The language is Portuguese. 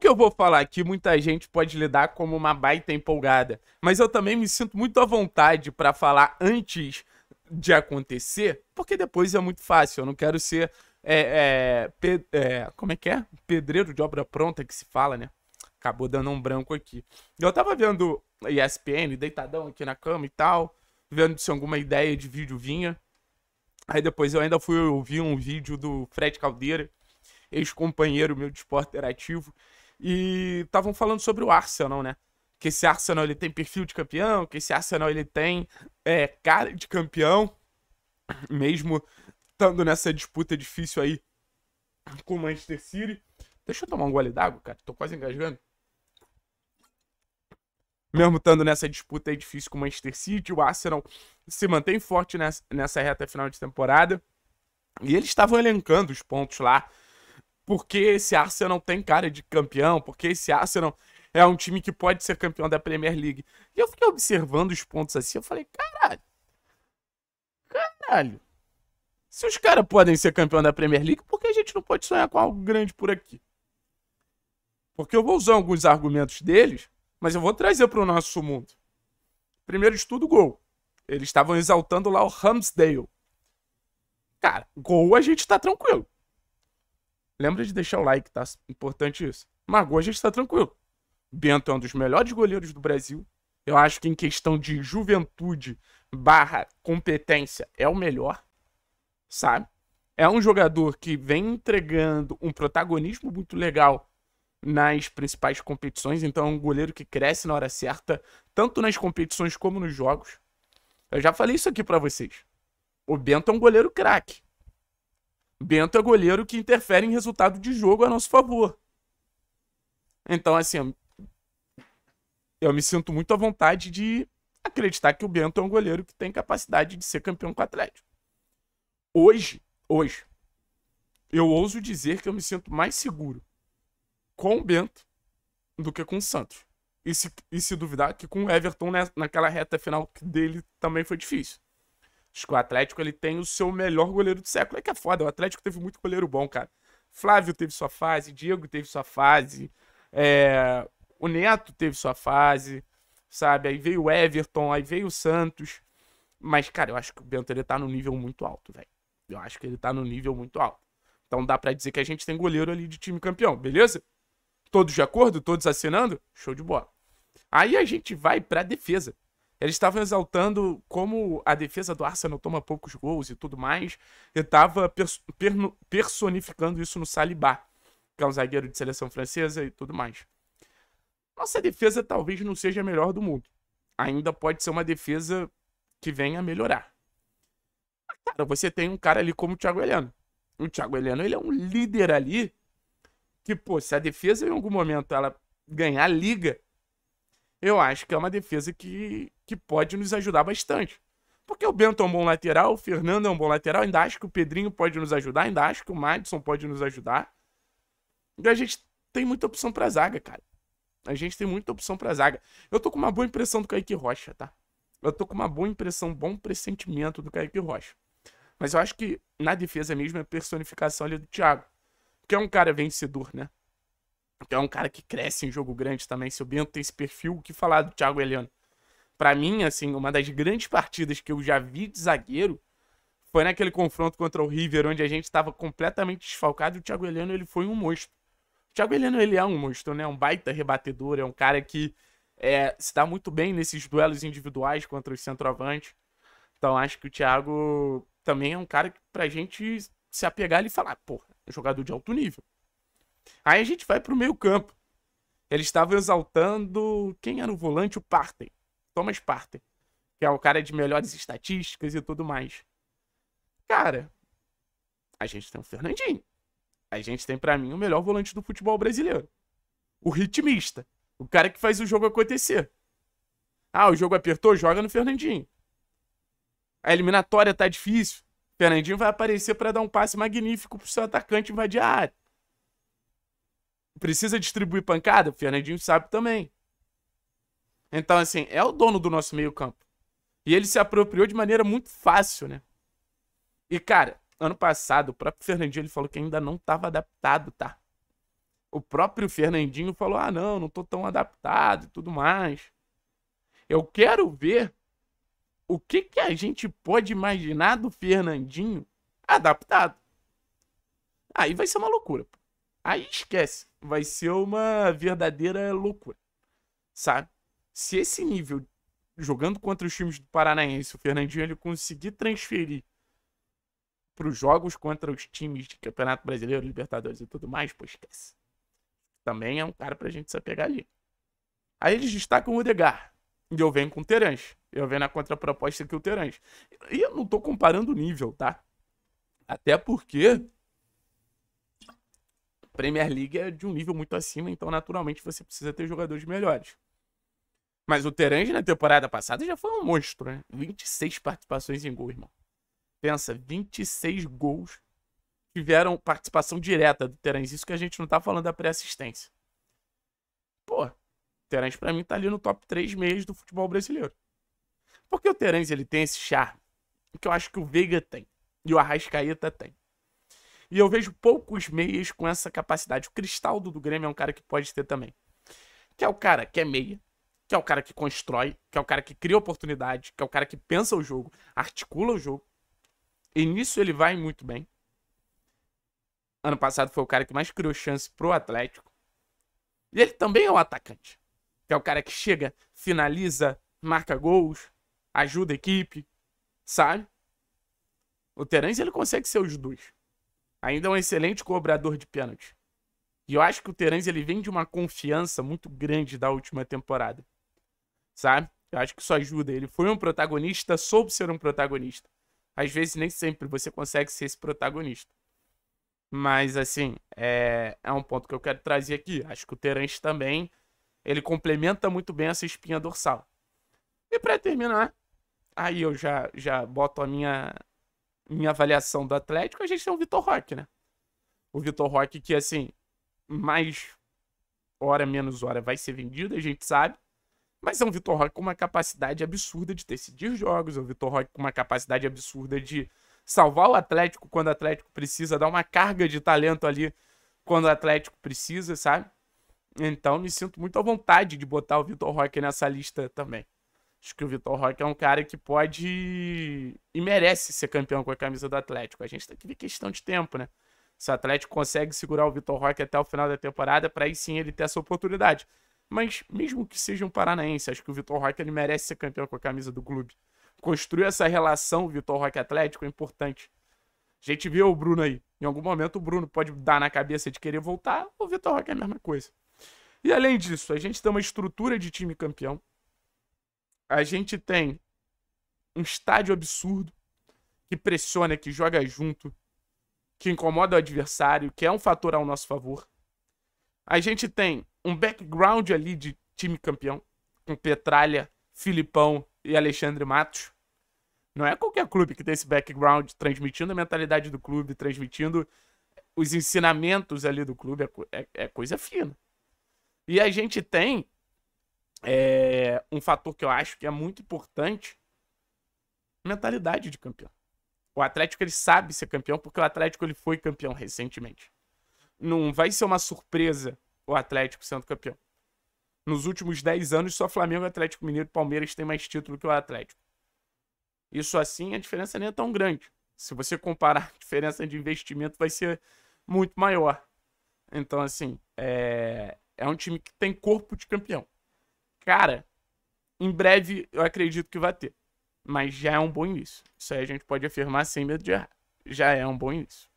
que eu vou falar aqui, muita gente pode lidar como uma baita empolgada, mas eu também me sinto muito à vontade para falar antes de acontecer, porque depois é muito fácil. Eu não quero ser. É, é, é, como é que é? Pedreiro de obra pronta que se fala, né? Acabou dando um branco aqui. Eu tava vendo ESPN, deitadão aqui na cama e tal, vendo se alguma ideia de vídeo vinha. Aí depois eu ainda fui ouvir um vídeo do Fred Caldeira, ex-companheiro meu de esporte interativo, e estavam falando sobre o Arsenal, né? Que esse Arsenal ele tem perfil de campeão, que esse Arsenal ele tem é, cara de campeão, mesmo estando nessa disputa difícil aí com o Manchester City. Deixa eu tomar um gole d'água, cara, tô quase engasgando. Mesmo estando nessa disputa aí difícil com o Manchester City, o Arsenal se mantém forte nessa, nessa reta final de temporada. E eles estavam elencando os pontos lá porque esse Arsenal tem cara de campeão, porque esse Arsenal é um time que pode ser campeão da Premier League. E eu fiquei observando os pontos assim, eu falei, caralho. Caralho. Se os caras podem ser campeão da Premier League, por que a gente não pode sonhar com algo grande por aqui? Porque eu vou usar alguns argumentos deles, mas eu vou trazer para o nosso mundo. Primeiro de tudo, gol. Eles estavam exaltando lá o Ramsdale. Cara, gol a gente tá tranquilo. Lembra de deixar o like, tá? Importante isso. Margot, a gente está tranquilo. Bento é um dos melhores goleiros do Brasil. Eu acho que em questão de juventude barra competência é o melhor, sabe? É um jogador que vem entregando um protagonismo muito legal nas principais competições, então é um goleiro que cresce na hora certa, tanto nas competições como nos jogos. Eu já falei isso aqui para vocês. O Bento é um goleiro craque. Bento é goleiro que interfere em resultado de jogo a nosso favor. Então, assim, eu me sinto muito à vontade de acreditar que o Bento é um goleiro que tem capacidade de ser campeão com o Atlético. Hoje, hoje, eu ouso dizer que eu me sinto mais seguro com o Bento do que com o Santos. E se, e se duvidar que com o Everton né, naquela reta final dele também foi difícil. Acho que o Atlético ele tem o seu melhor goleiro do século. É que é foda, o Atlético teve muito goleiro bom, cara. Flávio teve sua fase, Diego teve sua fase, é... o Neto teve sua fase, sabe? Aí veio o Everton, aí veio o Santos. Mas, cara, eu acho que o Bento ele tá num nível muito alto, velho. Eu acho que ele tá num nível muito alto. Então dá para dizer que a gente tem goleiro ali de time campeão, beleza? Todos de acordo? Todos assinando? Show de bola. Aí a gente vai pra defesa. Eles estavam exaltando como a defesa do Arsenal toma poucos gols e tudo mais. E estava pers personificando isso no Saliba, que é um zagueiro de seleção francesa e tudo mais. Nossa defesa talvez não seja a melhor do mundo. Ainda pode ser uma defesa que venha a melhorar. cara, você tem um cara ali como o Thiago Heleno. O Thiago Heleno, ele é um líder ali que, pô, se a defesa em algum momento ela ganhar liga, eu acho que é uma defesa que, que pode nos ajudar bastante. Porque o Bento é um bom lateral, o Fernando é um bom lateral, ainda acho que o Pedrinho pode nos ajudar, ainda acho que o Madison pode nos ajudar. E a gente tem muita opção pra zaga, cara. A gente tem muita opção pra zaga. Eu tô com uma boa impressão do Kaique Rocha, tá? Eu tô com uma boa impressão, bom pressentimento do Kaique Rocha. Mas eu acho que na defesa mesmo é personificação ali do Thiago. Que é um cara vencedor, né? Então é um cara que cresce em jogo grande também. Se o Bento tem esse perfil, o que falar do Thiago Heliano? Para mim, assim, uma das grandes partidas que eu já vi de zagueiro foi naquele confronto contra o River, onde a gente estava completamente desfalcado e o Thiago Heliano ele foi um monstro. O Thiago Heliano ele é um monstro, né? Um baita rebatedor, é um cara que é, se dá muito bem nesses duelos individuais contra os centroavantes. Então acho que o Thiago também é um cara que pra gente se apegar e falar, pô, é jogador de alto nível. Aí a gente vai pro meio campo. Eles estavam exaltando quem era o volante? O Partey. Thomas Partey. Que é o cara de melhores estatísticas e tudo mais. Cara, a gente tem o Fernandinho. A gente tem, para mim, o melhor volante do futebol brasileiro. O ritmista. O cara que faz o jogo acontecer. Ah, o jogo apertou? Joga no Fernandinho. A eliminatória tá difícil. Fernandinho vai aparecer para dar um passe magnífico pro seu atacante invadir a área. Precisa distribuir pancada? O Fernandinho sabe também. Então, assim, é o dono do nosso meio-campo. E ele se apropriou de maneira muito fácil, né? E, cara, ano passado, o próprio Fernandinho ele falou que ainda não estava adaptado, tá? O próprio Fernandinho falou: ah, não, não tô tão adaptado e tudo mais. Eu quero ver o que, que a gente pode imaginar do Fernandinho adaptado. Aí vai ser uma loucura. Pô. Aí esquece. Vai ser uma verdadeira loucura. Sabe? Se esse nível, jogando contra os times do Paranaense, o Fernandinho ele conseguir transferir para os jogos contra os times de Campeonato Brasileiro, Libertadores e tudo mais, pô, esquece. Também é um cara pra gente se apegar ali. Aí eles destacam o Degar. E eu venho com o Terence. Eu venho na contraproposta que o Terence. E eu não tô comparando o nível, tá? Até porque Premier League é de um nível muito acima, então naturalmente você precisa ter jogadores melhores. Mas o Terange na temporada passada já foi um monstro, né? 26 participações em gol, irmão. Pensa, 26 gols tiveram participação direta do Terange. Isso que a gente não tá falando da pré-assistência. Pô, o Terange pra mim tá ali no top 3 meias do futebol brasileiro. Porque o Terence ele tem esse charme que eu acho que o Veiga tem e o Arrascaeta tem. E eu vejo poucos meias com essa capacidade. O Cristaldo do Grêmio é um cara que pode ter também. Que é o cara que é meia, que é o cara que constrói, que é o cara que cria oportunidade, que é o cara que pensa o jogo, articula o jogo. E nisso ele vai muito bem. Ano passado foi o cara que mais criou chance pro Atlético. E ele também é um atacante. Que é o cara que chega, finaliza, marca gols, ajuda a equipe, sabe? O Terence ele consegue ser os dois. Ainda é um excelente cobrador de pênalti. E eu acho que o Terence ele vem de uma confiança muito grande da última temporada. Sabe? Eu acho que isso ajuda. Ele foi um protagonista, soube ser um protagonista. Às vezes, nem sempre você consegue ser esse protagonista. Mas, assim, é, é um ponto que eu quero trazer aqui. Acho que o Terence também, ele complementa muito bem essa espinha dorsal. E para terminar, aí eu já, já boto a minha, em avaliação do Atlético, a gente tem o Vitor Roque, né? O Vitor Roque que, assim, mais hora menos hora vai ser vendido, a gente sabe. Mas é um Vitor Roque com uma capacidade absurda de decidir jogos, é um Vitor Roque com uma capacidade absurda de salvar o Atlético quando o Atlético precisa, dar uma carga de talento ali quando o Atlético precisa, sabe? Então me sinto muito à vontade de botar o Vitor Roque nessa lista também. Acho que o Vitor Roque é um cara que pode e merece ser campeão com a camisa do Atlético. A gente tem que ver questão de tempo, né? Se o Atlético consegue segurar o Vitor Roque até o final da temporada, para aí sim ele ter essa oportunidade. Mas mesmo que seja um paranaense, acho que o Vitor Roque ele merece ser campeão com a camisa do clube. Construir essa relação Vitor Roque Atlético é importante. A gente viu o Bruno aí. Em algum momento o Bruno pode dar na cabeça de querer voltar, o Vitor Roque é a mesma coisa. E além disso, a gente tem uma estrutura de time campeão. A gente tem um estádio absurdo que pressiona, que joga junto, que incomoda o adversário, que é um fator ao nosso favor. A gente tem um background ali de time campeão, com Petralha, Filipão e Alexandre Matos. Não é qualquer clube que tem esse background, transmitindo a mentalidade do clube, transmitindo os ensinamentos ali do clube, é, é, é coisa fina. E a gente tem é, um fator que eu acho que é muito importante, mentalidade de campeão. O Atlético ele sabe ser campeão porque o Atlético ele foi campeão recentemente. Não vai ser uma surpresa o Atlético sendo campeão. Nos últimos 10 anos, só Flamengo, Atlético Mineiro e Palmeiras têm mais título que o Atlético. Isso assim, a diferença nem é tão grande. Se você comparar, a diferença de investimento vai ser muito maior. Então, assim, é, é um time que tem corpo de campeão cara, em breve eu acredito que vai ter. Mas já é um bom início. Isso aí a gente pode afirmar sem medo de errar. Já é um bom início.